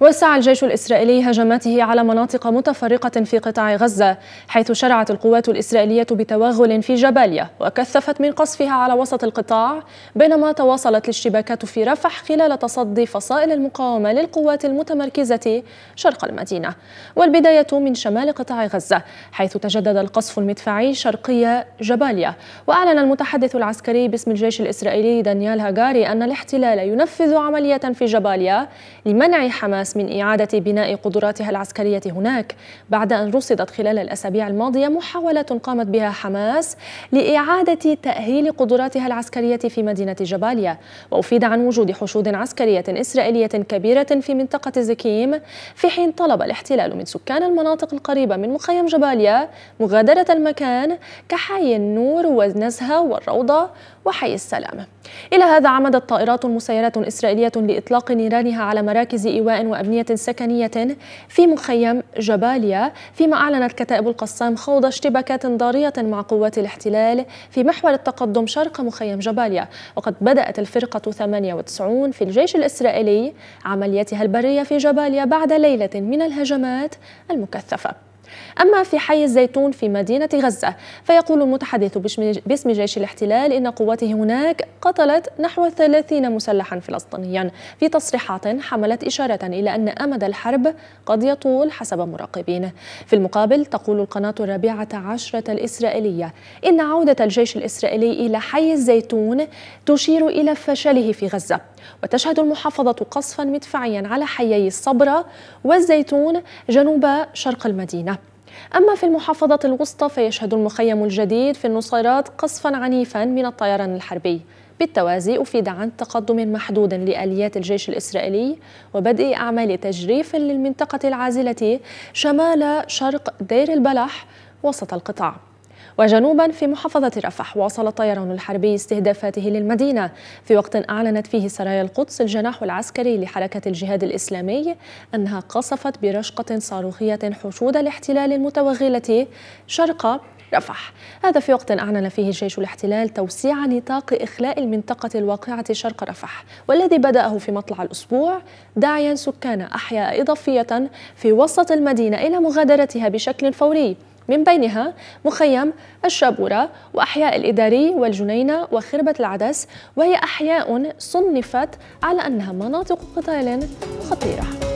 وسع الجيش الإسرائيلي هجماته على مناطق متفرقة في قطاع غزة حيث شرعت القوات الإسرائيلية بتوغل في جباليا وكثفت من قصفها على وسط القطاع بينما تواصلت الاشتباكات في رفح خلال تصدي فصائل المقاومة للقوات المتمركزة شرق المدينة والبداية من شمال قطاع غزة حيث تجدد القصف المدفعي شرقي جباليا وأعلن المتحدث العسكري باسم الجيش الإسرائيلي دانيال هاجاري أن الاحتلال ينفذ عملية في جباليا لمنع حماس حماس من إعادة بناء قدراتها العسكرية هناك بعد أن رصدت خلال الأسابيع الماضية محاولة قامت بها حماس لإعادة تأهيل قدراتها العسكرية في مدينة جباليا وأفيد عن وجود حشود عسكرية إسرائيلية كبيرة في منطقة زكيم في حين طلب الاحتلال من سكان المناطق القريبة من مخيم جباليا مغادرة المكان كحي النور والنزهة والروضة وحي السلامة إلى هذا عمدت طائرات مسيرة إسرائيلية لإطلاق نيرانها على مراكز إيواء وأبنية سكنية في مخيم جباليا فيما أعلنت كتائب القسام خوض اشتباكات ضارية مع قوات الاحتلال في محور التقدم شرق مخيم جباليا وقد بدأت الفرقة 98 في الجيش الإسرائيلي عملياتها البرية في جباليا بعد ليلة من الهجمات المكثفة أما في حي الزيتون في مدينة غزة فيقول المتحدث باسم جيش الاحتلال إن قواته هناك قتلت نحو 30 مسلحا فلسطينيا في تصريحات حملت إشارة إلى أن أمد الحرب قد يطول حسب مراقبين في المقابل تقول القناة الرابعة عشرة الإسرائيلية إن عودة الجيش الإسرائيلي إلى حي الزيتون تشير إلى فشله في غزة وتشهد المحافظة قصفا مدفعيا على حيي الصبرة والزيتون جنوب شرق المدينة أما في المحافظة الوسطى فيشهد المخيم الجديد في النصيرات قصفا عنيفا من الطيران الحربي بالتوازي أفيد عن تقدم محدود لآليات الجيش الإسرائيلي وبدء أعمال تجريف للمنطقة العازلة شمال شرق دير البلح وسط القطاع وجنوبا في محافظة رفح واصل الطيران الحربي استهدافاته للمدينة في وقت أعلنت فيه سرايا القدس الجناح العسكري لحركة الجهاد الإسلامي أنها قصفت برشقة صاروخية حشود الاحتلال المتوغلة شرق رفح هذا في وقت أعلن فيه جيش الاحتلال توسيع نطاق إخلاء المنطقة الواقعة شرق رفح والذي بدأه في مطلع الأسبوع داعيا سكان أحياء إضافية في وسط المدينة إلى مغادرتها بشكل فوري من بينها مخيم الشابورة وأحياء الإداري والجنينة وخربة العدس وهي أحياء صنفت على أنها مناطق قتال خطيرة